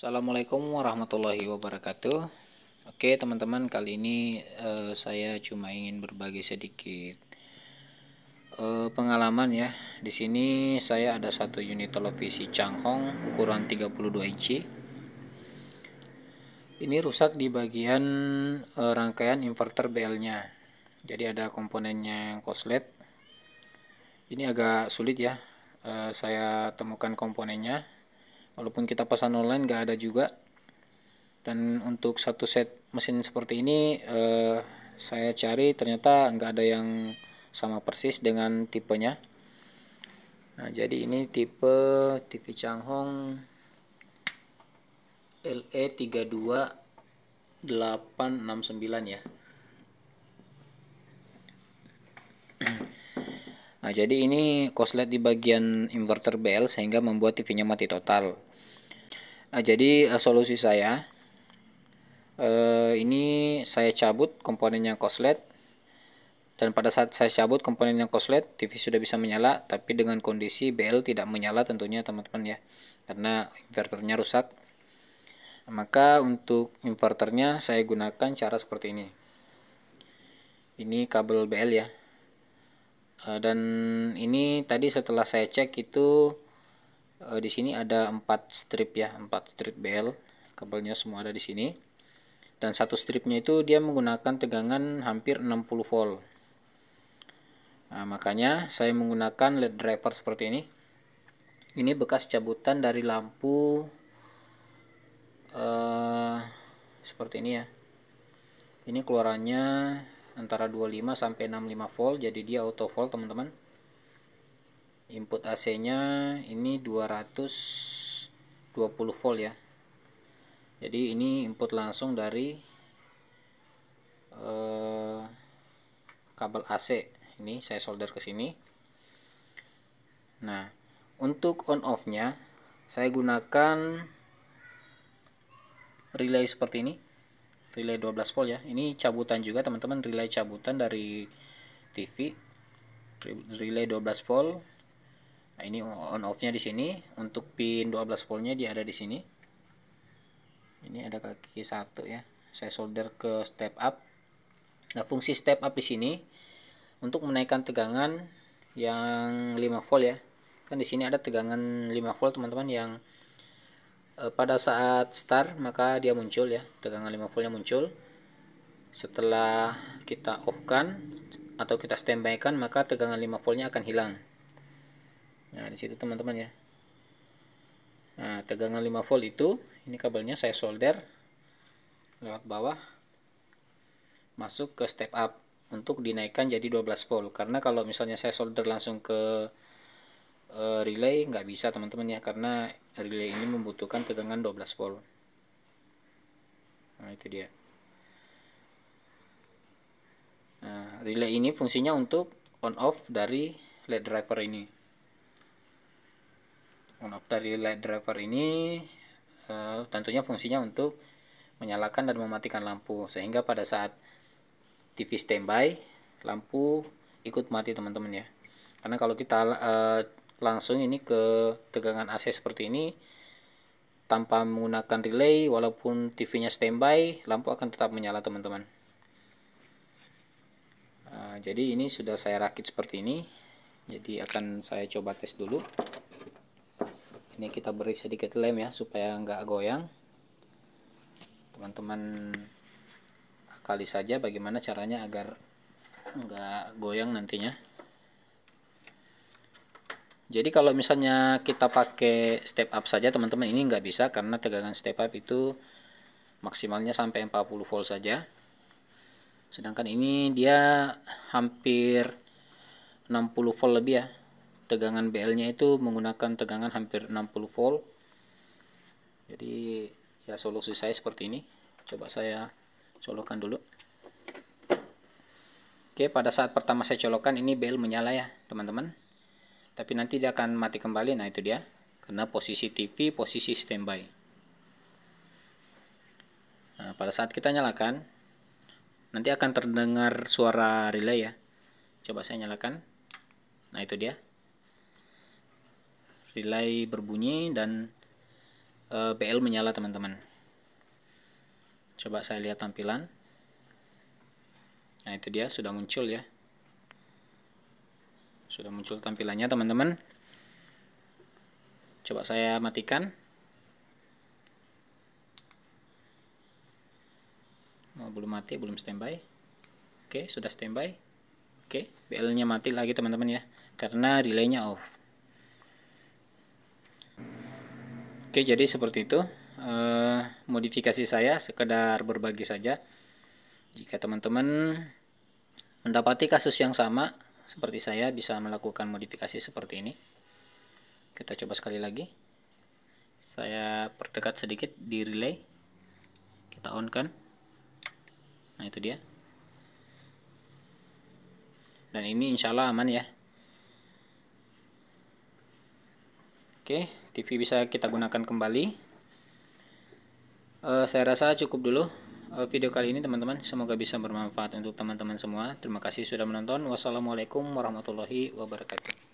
Assalamualaikum warahmatullahi wabarakatuh. Oke, teman-teman, kali ini uh, saya cuma ingin berbagi sedikit uh, pengalaman ya. Di sini saya ada satu unit televisi Changhong ukuran 32 inci. Ini rusak di bagian uh, rangkaian inverter BL-nya. Jadi ada komponennya yang koslet. Ini agak sulit ya. saya temukan komponennya walaupun kita pesan online nggak ada juga dan untuk satu set mesin seperti ini eh, saya cari ternyata nggak ada yang sama persis dengan tipenya nah jadi ini tipe TV Changhong LE32869 ya nah jadi ini koslet di bagian inverter BL sehingga membuat TV nya mati total Nah, jadi uh, solusi saya uh, ini saya cabut komponen yang koslet dan pada saat saya cabut komponen yang koslet TV sudah bisa menyala tapi dengan kondisi BL tidak menyala tentunya teman-teman ya karena inverternya rusak maka untuk inverternya saya gunakan cara seperti ini ini kabel BL ya eh, dan ini tadi setelah saya cek itu e, di sini ada empat strip ya empat strip BL kabelnya semua ada di sini dan satu stripnya itu dia menggunakan tegangan hampir 60 volt nah, makanya saya menggunakan LED driver seperti ini ini bekas cabutan dari lampu e, seperti ini ya ini keluarannya antara 25 sampai 65 volt jadi dia auto volt teman-teman input AC nya ini 220 volt ya jadi ini input langsung dari eh, kabel AC ini saya solder ke sini nah untuk on off nya saya gunakan relay seperti ini relay 12 volt ya ini cabutan juga teman-teman relay cabutan dari TV relay 12 volt Nah, ini on off-nya di sini. Untuk pin 12 volt-nya dia ada di sini. Ini ada kaki satu ya. Saya solder ke step up. Nah, fungsi step up di sini untuk menaikkan tegangan yang 5 volt ya. Kan di sini ada tegangan 5 volt teman-teman yang eh, pada saat start maka dia muncul ya. Tegangan 5 voltnya muncul. Setelah kita off-kan atau kita standby-kan maka tegangan 5 voltnya akan hilang nah di situ teman-teman ya nah tegangan 5 volt itu ini kabelnya saya solder lewat bawah masuk ke step up untuk dinaikkan jadi 12 volt karena kalau misalnya saya solder langsung ke eh, relay nggak bisa teman-teman ya karena relay ini membutuhkan tegangan 12 volt nah itu dia nah relay ini fungsinya untuk on off dari LED driver ini on off dari light driver ini uh, tentunya fungsinya untuk menyalakan dan mematikan lampu sehingga pada saat TV standby lampu ikut mati teman-teman ya karena kalau kita uh, langsung ini ke tegangan AC seperti ini tanpa menggunakan relay walaupun TV-nya standby lampu akan tetap menyala teman-teman uh, jadi ini sudah saya rakit seperti ini jadi akan saya coba tes dulu ini kita beri sedikit lem ya supaya nggak goyang teman-teman kali saja bagaimana caranya agar nggak goyang nantinya jadi kalau misalnya kita pakai step up saja teman-teman ini nggak bisa karena tegangan step up itu maksimalnya sampai 40 volt saja sedangkan ini dia hampir 60 volt lebih ya tegangan BL-nya itu menggunakan tegangan hampir 60 volt. Jadi ya solusi saya seperti ini. Coba saya colokan dulu. Oke, pada saat pertama saya colokan ini BL menyala ya, teman-teman. Tapi nanti dia akan mati kembali. Nah, itu dia. Karena posisi TV, posisi standby. Nah, pada saat kita nyalakan, nanti akan terdengar suara relay ya. Coba saya nyalakan. Nah, itu dia relay berbunyi dan uh, eh, BL menyala teman-teman coba saya lihat tampilan nah itu dia sudah muncul ya sudah muncul tampilannya teman-teman coba saya matikan oh, belum mati belum standby oke sudah standby oke BL nya mati lagi teman-teman ya karena relaynya off Oke, jadi seperti itu E, modifikasi saya sekedar berbagi saja. Jika teman-teman mendapati kasus yang sama seperti saya bisa melakukan modifikasi seperti ini. Kita coba sekali lagi. Saya perdekat sedikit di relay. Kita on kan. Nah, itu dia. Dan ini insya Allah aman ya. Oke, TV bisa kita gunakan kembali uh, saya rasa cukup dulu uh, video kali ini teman-teman semoga bisa bermanfaat untuk teman-teman semua terima kasih sudah menonton wassalamualaikum warahmatullahi wabarakatuh